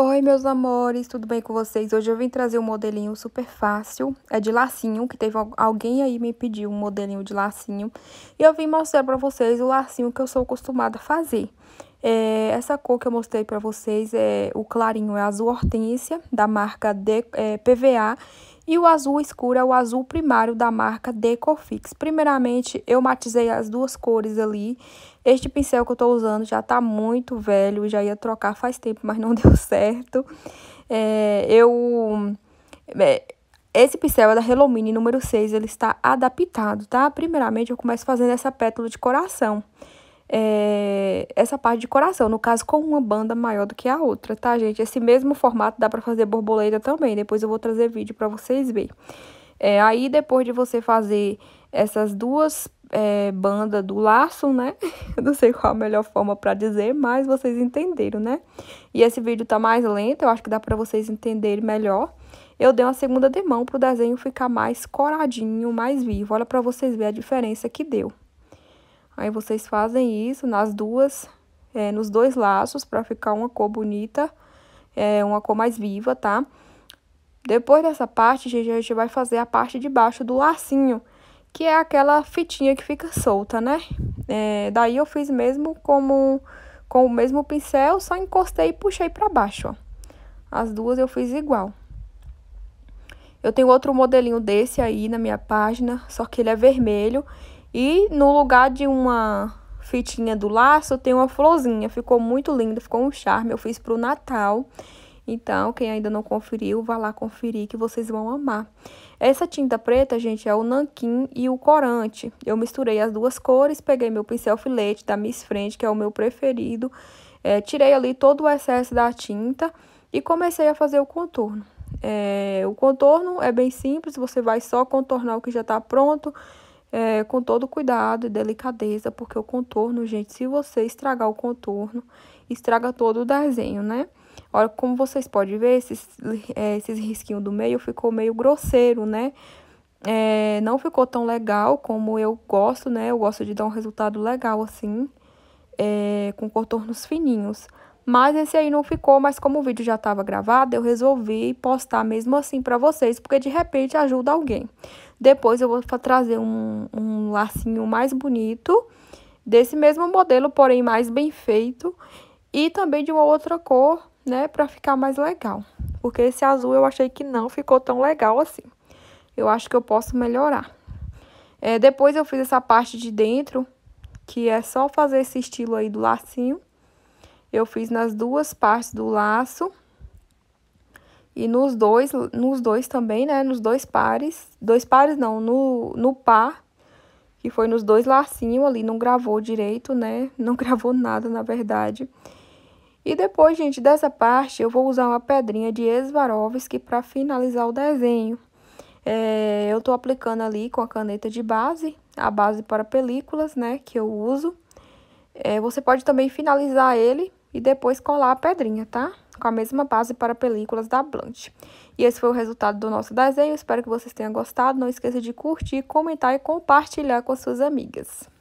Oi, meus amores, tudo bem com vocês? Hoje eu vim trazer um modelinho super fácil, é de lacinho, que teve alguém aí me pediu um modelinho de lacinho, e eu vim mostrar pra vocês o lacinho que eu sou acostumada a fazer. É, essa cor que eu mostrei pra vocês, é o clarinho é azul hortênsia, da marca de, é, PVA, e o azul escuro é o azul primário da marca Decorfix. Primeiramente, eu matizei as duas cores ali. Este pincel que eu estou usando já está muito velho, já ia trocar faz tempo, mas não deu certo. É, eu... É, esse pincel é da mini número 6, ele está adaptado, tá? Primeiramente, eu começo fazendo essa pétala de coração. É, essa parte de coração, no caso com uma banda maior do que a outra, tá, gente? Esse mesmo formato dá pra fazer borboleta também, depois eu vou trazer vídeo pra vocês verem. É, aí, depois de você fazer essas duas é, bandas do laço, né? Eu não sei qual a melhor forma pra dizer, mas vocês entenderam, né? E esse vídeo tá mais lento, eu acho que dá pra vocês entenderem melhor. Eu dei uma segunda demão pro desenho ficar mais coradinho, mais vivo. Olha pra vocês verem a diferença que deu. Aí vocês fazem isso nas duas é, nos dois laços para ficar uma cor bonita, é, uma cor mais viva, tá? Depois dessa parte, gente, a gente vai fazer a parte de baixo do lacinho, que é aquela fitinha que fica solta, né? É, daí eu fiz mesmo como com o mesmo pincel, só encostei e puxei para baixo, ó. As duas eu fiz igual. Eu tenho outro modelinho desse aí na minha página, só que ele é vermelho. E no lugar de uma fitinha do laço, tem uma florzinha. Ficou muito lindo, ficou um charme. Eu fiz pro Natal. Então, quem ainda não conferiu, vá lá conferir que vocês vão amar. Essa tinta preta, gente, é o nanquim e o corante. Eu misturei as duas cores, peguei meu pincel filete da Miss Frente, que é o meu preferido. É, tirei ali todo o excesso da tinta e comecei a fazer o contorno. É, o contorno é bem simples, você vai só contornar o que já está pronto é, com todo cuidado e delicadeza, porque o contorno, gente, se você estragar o contorno, estraga todo o desenho, né? Olha, como vocês podem ver, esses, é, esses risquinhos do meio ficou meio grosseiro, né? É, não ficou tão legal como eu gosto, né? Eu gosto de dar um resultado legal, assim, é, com contornos fininhos. Mas esse aí não ficou, mas como o vídeo já estava gravado, eu resolvi postar mesmo assim para vocês, porque de repente ajuda alguém. Depois eu vou trazer um, um lacinho mais bonito, desse mesmo modelo, porém mais bem feito. E também de uma outra cor, né, para ficar mais legal. Porque esse azul eu achei que não ficou tão legal assim. Eu acho que eu posso melhorar. É, depois eu fiz essa parte de dentro, que é só fazer esse estilo aí do lacinho eu fiz nas duas partes do laço e nos dois, nos dois também, né? Nos dois pares, dois pares não, no, no par, que foi nos dois lacinhos ali, não gravou direito, né? Não gravou nada, na verdade. E depois, gente, dessa parte, eu vou usar uma pedrinha de Swarovski para finalizar o desenho. É, eu tô aplicando ali com a caneta de base, a base para películas, né, que eu uso. É, você pode também finalizar ele e depois colar a pedrinha, tá? Com a mesma base para películas da Blanche. E esse foi o resultado do nosso desenho. Espero que vocês tenham gostado. Não esqueça de curtir, comentar e compartilhar com as suas amigas.